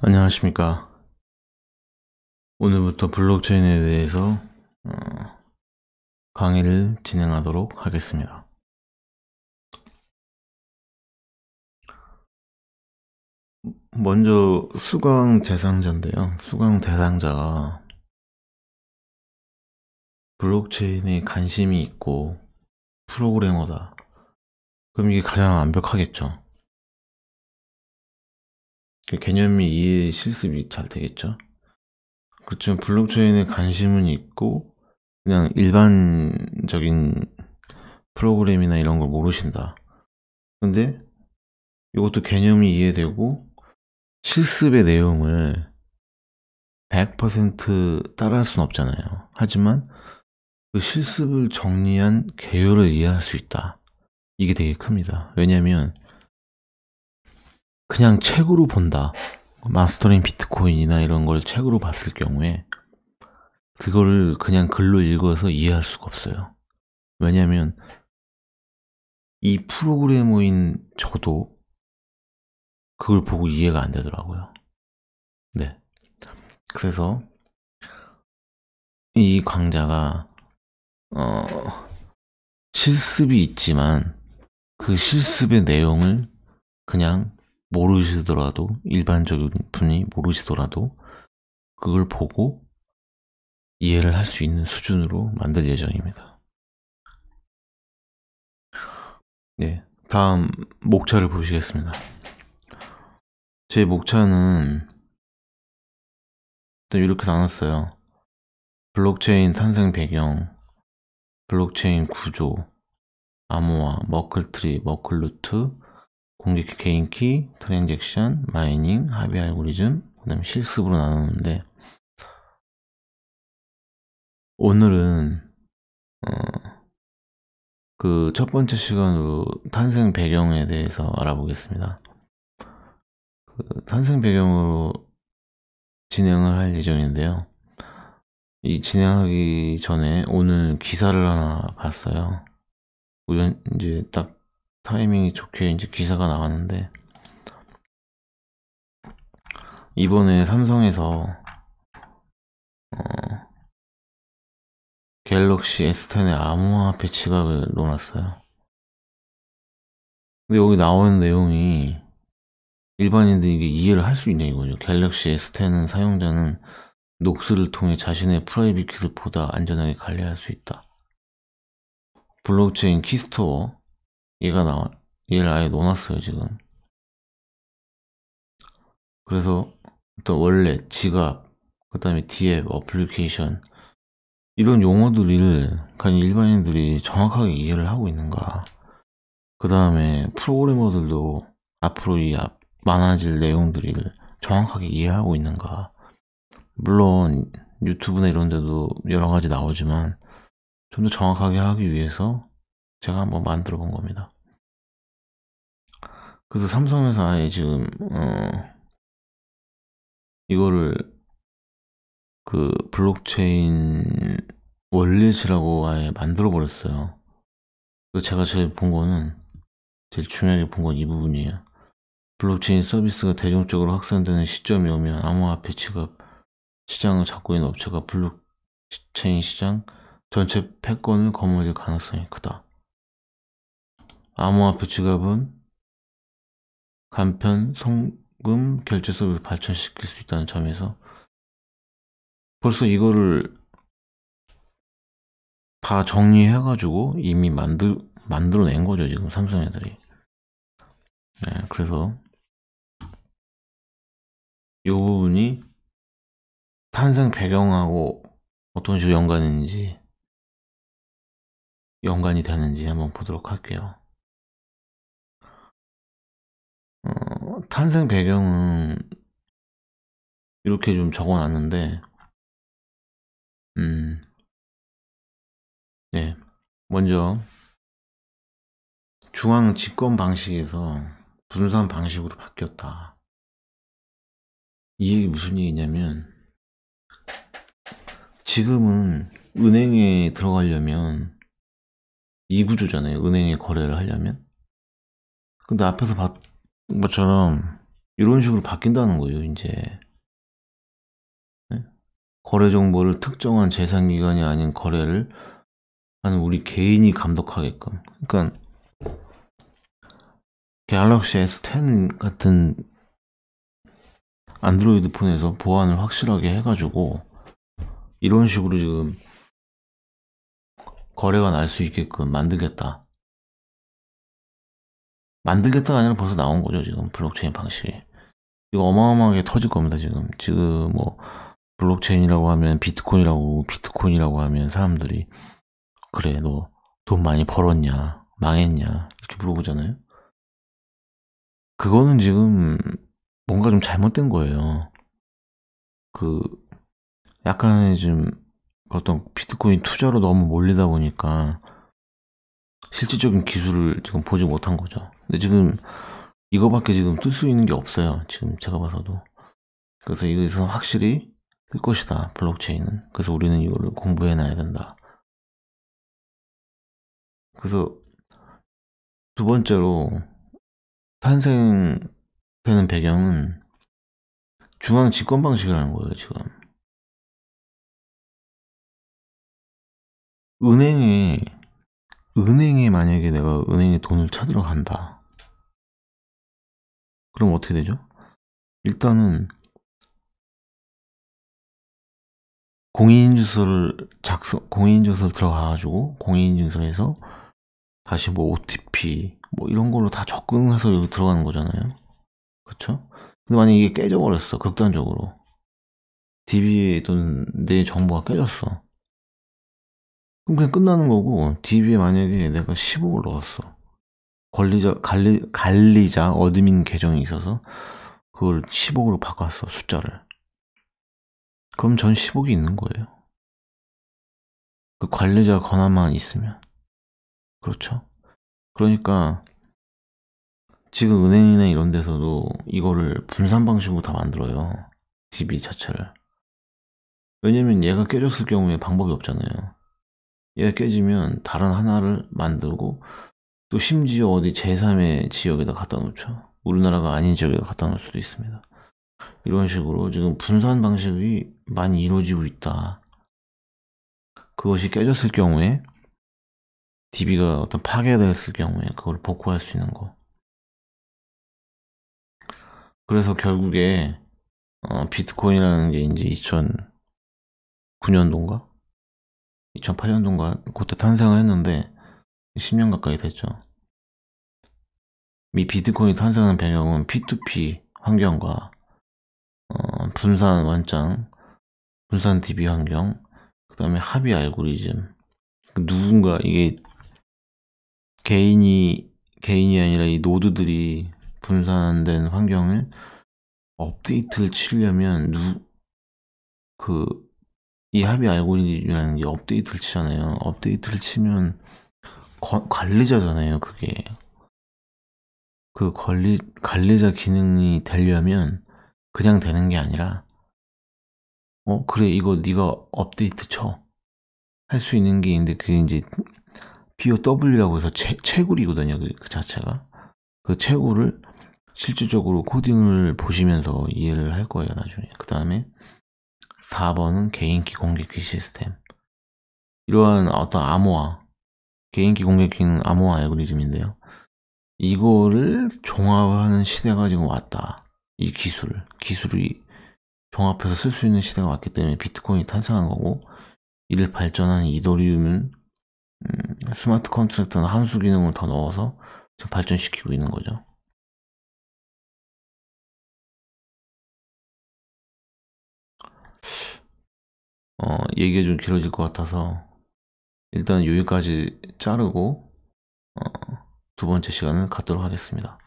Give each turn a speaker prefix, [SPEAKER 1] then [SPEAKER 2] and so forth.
[SPEAKER 1] 안녕하십니까. 오늘부터 블록체인에 대해서 어, 강의를 진행하도록 하겠습니다.
[SPEAKER 2] 먼저 수강 대상자인데요. 수강 대상자가 블록체인에 관심이 있고 프로그래머다.
[SPEAKER 1] 그럼 이게 가장 완벽하겠죠. 그
[SPEAKER 2] 개념이 이해 실습이 잘 되겠죠. 그렇죠. 블록체인에 관심은 있고 그냥 일반적인 프로그램이나 이런 걸 모르신다. 근데 이것도 개념이 이해되고 실습의 내용을 100% 따라할 수는 없잖아요. 하지만 그 실습을 정리한 개요를 이해할 수 있다. 이게 되게 큽니다. 왜냐하면 그냥 책으로 본다. 마스터링 비트코인이나 이런 걸 책으로 봤을 경우에 그거를 그냥 글로 읽어서 이해할 수가 없어요. 왜냐하면 이 프로그래머인 저도 그걸 보고 이해가 안
[SPEAKER 1] 되더라고요. 네. 그래서
[SPEAKER 2] 이 강좌가 어 실습이 있지만 그 실습의 내용을 그냥 모르시더라도 일반적인 분이 모르시더라도 그걸 보고 이해를 할 수 있는 수준으로 만들 예정입니다. 네, 다음 목차를 보시겠습니다. 제
[SPEAKER 1] 목차는 이렇게 나눴어요.
[SPEAKER 2] 블록체인 탄생 배경, 블록체인 구조, 암호화, 머클트리, 머클루트, 공개 개인키, 트랜잭션, 마이닝, 합의 알고리즘, 그 다음에 실습으로 나누는데 오늘은 어, 그 첫 번째 시간으로 탄생 배경에 대해서 알아보겠습니다. 그 탄생 배경으로 진행을 할 예정인데요. 이 진행하기 전에 오늘 기사를 하나 봤어요. 우연 이제 딱 타이밍이 좋게 이제 기사가 나왔는데 이번에 삼성에서 어, 갤럭시 S10의 암호화 패치가 그 넣어놨어요. 근데 여기 나오는 내용이 일반인들이 이게 이해를 할 수 있냐 이거죠. 갤럭시 S10은 사용자는 녹스를 통해 자신의 프라이빗 키를 보다 안전하게 관리할 수 있다. 블록체인 키스토어,
[SPEAKER 1] 얘가 나와 얘를 아예 놓았어요 지금
[SPEAKER 2] 그래서 일단 원래 지갑 그 다음에 디앱 어플리케이션 이런 용어들을 그냥 일반인들이 정확하게 이해를 하고 있는가 그 다음에 프로그래머들도 앞으로 이 많아질 내용들을 정확하게 이해하고 있는가 물론 유튜브나 이런 데도 여러 가지 나오지만 좀 더 정확하게 하기 위해서 제가 한번 만들어 본 겁니다. 그래서 삼성에서 아예 지금 어
[SPEAKER 1] 이거를 그 블록체인
[SPEAKER 2] 원리시라고 아예 만들어 버렸어요. 그 제가 제일 본 거는 제일 중요하게 본 건 이 부분이에요. 블록체인 서비스가 대중적으로 확산되는 시점이 오면 암호화 폐 취급 시장을 잡고 있는 업체가 블록체인 시장 전체 패권을 거머쥘 가능성이 크다. 암호화폐 지갑은 간편 송금 결제 서비스 발전시킬 수 있다는 점에서 벌써 이거를 다 정리해가지고 이미 만들, 만들어낸 거죠.
[SPEAKER 1] 지금 삼성 애들이. 네, 그래서 이 부분이 탄생 배경하고 어떤 식으로 연관인지 연관이 되는지 한번 보도록 할게요. 탄생 배경은 이렇게 좀 적어놨는데, 음, 네. 먼저,
[SPEAKER 2] 중앙 집권 방식에서 분산 방식으로 바뀌었다. 이 얘기 무슨 얘기냐면, 지금은 은행에 들어가려면, 이 구조잖아요. 은행에 거래를 하려면. 근데 앞에서 봤, 것처럼 이런 식으로 바뀐다는 거예요, 이제. 네? 거래 정보를 특정한 재산기관이 아닌 거래를 하는 우리 개인이 감독하게끔. 그러니까 갤럭시 S10 같은 안드로이드 폰에서 보안을 확실하게 해가지고 이런 식으로 지금 거래가 날 수 있게끔 만들겠다. 만들겠다가 아니라 벌써 나온 거죠 지금 블록체인 방식이 이거 어마어마하게 터질 겁니다 지금 지금 뭐 블록체인이라고 하면 비트코인이라고 비트코인이라고 하면 사람들이 그래 너 돈 많이 벌었냐 망했냐 이렇게 물어보잖아요 그거는 지금 뭔가 좀 잘못된 거예요 그 약간의 좀 어떤 비트코인 투자로 너무 몰리다 보니까 실질적인 기술을 지금 보지 못한 거죠 근데 지금 이거밖에 지금 뜰 수 있는 게 없어요. 지금 제가 봐서도. 그래서 이것은 확실히 뜰 것이다. 블록체인은. 그래서 우리는 이거를 공부해
[SPEAKER 1] 놔야 된다. 그래서 두 번째로 탄생되는 배경은 중앙 집권 방식이라는 거예요, 지금. 은행에, 은행에 만약에 내가 은행에 돈을 찾으러 간다. 그럼 어떻게 되죠? 일단은 공인인증서를
[SPEAKER 2] 작성, 공인인증서 들어가가지고 공인인증서에서 다시 뭐 OTP 뭐 이런 걸로 다 접근해서 여기 들어가는 거잖아요. 그렇죠? 근데 만약 이게 깨져버렸어 극단적으로 DB에 또는 내 정보가 깨졌어. 그럼 그냥 끝나는 거고 DB에 만약에 내가 15를 넣었어. 관리자, 관리, 관리자 어드민 계정이 있어서 그걸 10억으로 바꿨어, 숫자를. 그럼 전 10억이 있는 거예요.
[SPEAKER 1] 그 관리자 권한만 있으면. 그렇죠? 그러니까
[SPEAKER 2] 지금 은행이나 이런 데서도 이거를 분산 방식으로 다 만들어요. DB 자체를. 왜냐면 얘가 깨졌을 경우에 방법이 없잖아요. 얘가 깨지면 다른 하나를 만들고 또 심지어 어디 제3의 지역에다 갖다 놓죠. 우리나라가 아닌 지역에다 갖다 놓을 수도 있습니다. 이런 식으로 지금 분산 방식이 많이 이루어지고 있다. 그것이 깨졌을 경우에 DB가 어떤 파괴되었을 경우에 그걸
[SPEAKER 1] 복구할 수 있는 거. 그래서 결국에
[SPEAKER 2] 어, 비트코인이라는 게 이제 2009년도인가? 2008년도인가? 그때 탄생을 했는데 10년 가까이 됐죠. 이 비트코인 탄생한 배경은 P2P 환경과 어, 분산 완장, 분산 DB 환경, 그 다음에 합의 알고리즘. 그 누군가 이게 개인이 개인이 아니라 이 노드들이 분산된 환경을 업데이트를 치려면 누 그 이 합의 알고리즘이라는 게 업데이트를 치잖아요. 업데이트를 치면 거, 관리자잖아요, 그게. 그 관리, 관리자 기능이 되려면 그냥 되는 게 아니라, 어, 그래, 이거 네가 업데이트 쳐. 할 수 있는 게 있는데 그게 이제 POW라고 해서 채, 채굴이거든요, 그, 그 자체가. 그 채굴을 실질적으로 코딩을 보시면서 이해를 할 거예요, 나중에. 그 다음에 4번은 개인기 공개기 시스템. 이러한 어떤 암호화, 개인기 공격기는 암호화 알고리즘인데요. 이거를 종합하는 시대가 지금 왔다. 이 기술, 기술이 종합해서 쓸 수 있는 시대가 왔기 때문에 비트코인이 탄생한 거고, 이를 발전한 이더리움은 음, 스마트 컨트랙터나 함수 기능을 더 넣어서
[SPEAKER 1] 발전시키고 있는 거죠. 어, 얘기가 좀 길어질 것 같아서 일단 여기까지 자르고 어, 두 번째 시간을 갖도록 하겠습니다.